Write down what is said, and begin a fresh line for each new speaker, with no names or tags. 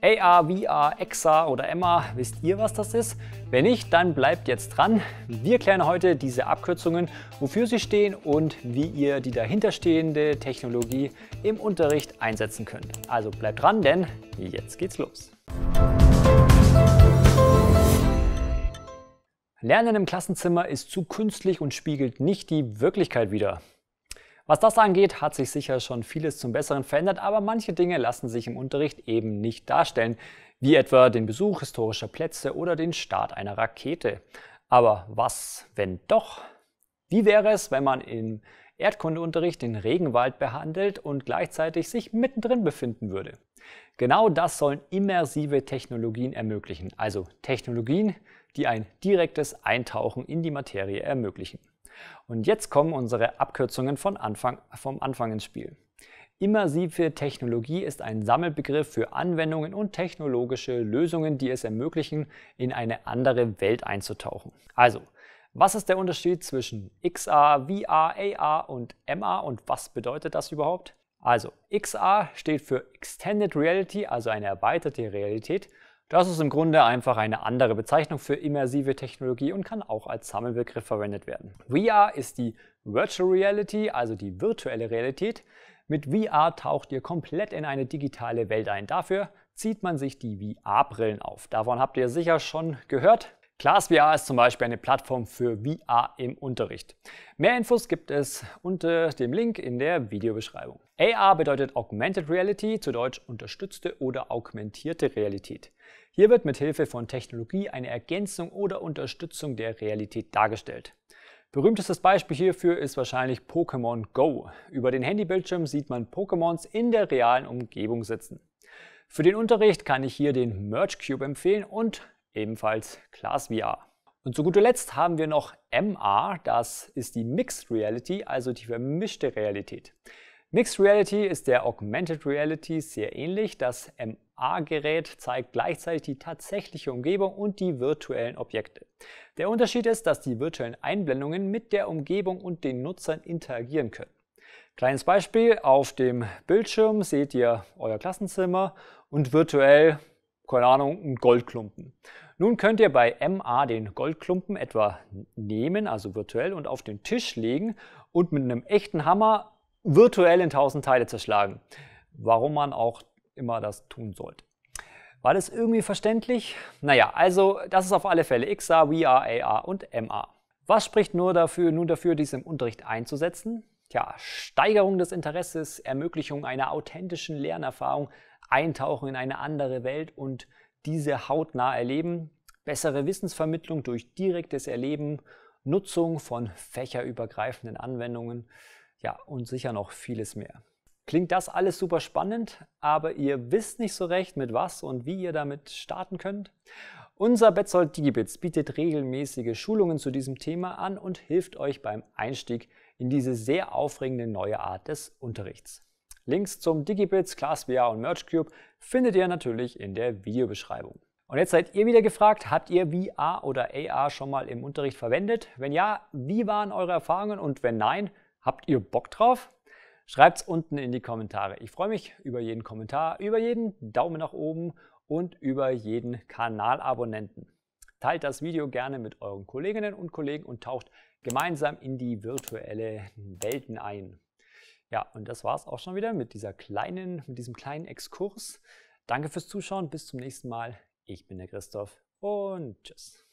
AR, VR, XR oder MR, wisst ihr, was das ist? Wenn nicht, dann bleibt jetzt dran. Wir klären heute diese Abkürzungen, wofür sie stehen und wie ihr die dahinterstehende Technologie im Unterricht einsetzen könnt. Also bleibt dran, denn jetzt geht's los. Lernen im Klassenzimmer ist zu künstlich und spiegelt nicht die Wirklichkeit wider. Was das angeht, hat sich sicher schon vieles zum Besseren verändert, aber manche Dinge lassen sich im Unterricht eben nicht darstellen, wie etwa den Besuch historischer Plätze oder den Start einer Rakete. Aber was, wenn doch? Wie wäre es, wenn man im Erdkundeunterricht den Regenwald behandelt und gleichzeitig sich mittendrin befinden würde? Genau das sollen immersive Technologien ermöglichen, also Technologien, die ein direktes Eintauchen in die Materie ermöglichen. Und jetzt kommen unsere Abkürzungen von Anfang, vom Anfang ins Spiel. Immersive Technologie ist ein Sammelbegriff für Anwendungen und technologische Lösungen, die es ermöglichen, in eine andere Welt einzutauchen. Also, was ist der Unterschied zwischen XA, VR, AR und MA und was bedeutet das überhaupt? Also, XA steht für Extended Reality, also eine erweiterte Realität, das ist im Grunde einfach eine andere Bezeichnung für immersive Technologie und kann auch als Sammelbegriff verwendet werden. VR ist die Virtual Reality, also die virtuelle Realität. Mit VR taucht ihr komplett in eine digitale Welt ein. Dafür zieht man sich die VR-Brillen auf. Davon habt ihr sicher schon gehört. ClassVR ist zum Beispiel eine Plattform für VR im Unterricht. Mehr Infos gibt es unter dem Link in der Videobeschreibung. AR bedeutet Augmented Reality, zu Deutsch unterstützte oder augmentierte Realität. Hier wird mit Hilfe von Technologie eine Ergänzung oder Unterstützung der Realität dargestellt. Berühmtestes Beispiel hierfür ist wahrscheinlich Pokémon Go. Über den Handybildschirm sieht man Pokémons in der realen Umgebung sitzen. Für den Unterricht kann ich hier den Merge Cube empfehlen und ebenfalls Class VR. Und zu guter Letzt haben wir noch MR, das ist die Mixed Reality, also die vermischte Realität. Mixed Reality ist der Augmented Reality sehr ähnlich. Das ma gerät zeigt gleichzeitig die tatsächliche Umgebung und die virtuellen Objekte. Der Unterschied ist, dass die virtuellen Einblendungen mit der Umgebung und den Nutzern interagieren können. Kleines Beispiel, auf dem Bildschirm seht ihr euer Klassenzimmer und virtuell, keine Ahnung, einen Goldklumpen. Nun könnt ihr bei MA den Goldklumpen etwa nehmen, also virtuell, und auf den Tisch legen und mit einem echten Hammer virtuell in tausend Teile zerschlagen. Warum man auch immer das tun sollte. War das irgendwie verständlich? Naja, also das ist auf alle Fälle XR, VR, AR und MA. Was spricht nur dafür, nun dafür, dies im Unterricht einzusetzen? Tja, Steigerung des Interesses, Ermöglichung einer authentischen Lernerfahrung, Eintauchen in eine andere Welt und diese hautnah erleben, bessere Wissensvermittlung durch direktes Erleben, Nutzung von fächerübergreifenden Anwendungen, ja, und sicher noch vieles mehr. Klingt das alles super spannend, aber ihr wisst nicht so recht, mit was und wie ihr damit starten könnt? Unser Betzold Digibits bietet regelmäßige Schulungen zu diesem Thema an und hilft euch beim Einstieg in diese sehr aufregende neue Art des Unterrichts. Links zum Digibits, ClassVR und MergeCube findet ihr natürlich in der Videobeschreibung. Und jetzt seid ihr wieder gefragt, habt ihr VR oder AR schon mal im Unterricht verwendet? Wenn ja, wie waren eure Erfahrungen und wenn nein, habt ihr Bock drauf? Schreibt es unten in die Kommentare. Ich freue mich über jeden Kommentar, über jeden Daumen nach oben und über jeden Kanalabonnenten. Teilt das Video gerne mit euren Kolleginnen und Kollegen und taucht gemeinsam in die virtuelle Welten ein. Ja, und das war es auch schon wieder mit dieser kleinen, mit diesem kleinen Exkurs. Danke fürs Zuschauen, bis zum nächsten Mal. Ich bin der Christoph und tschüss.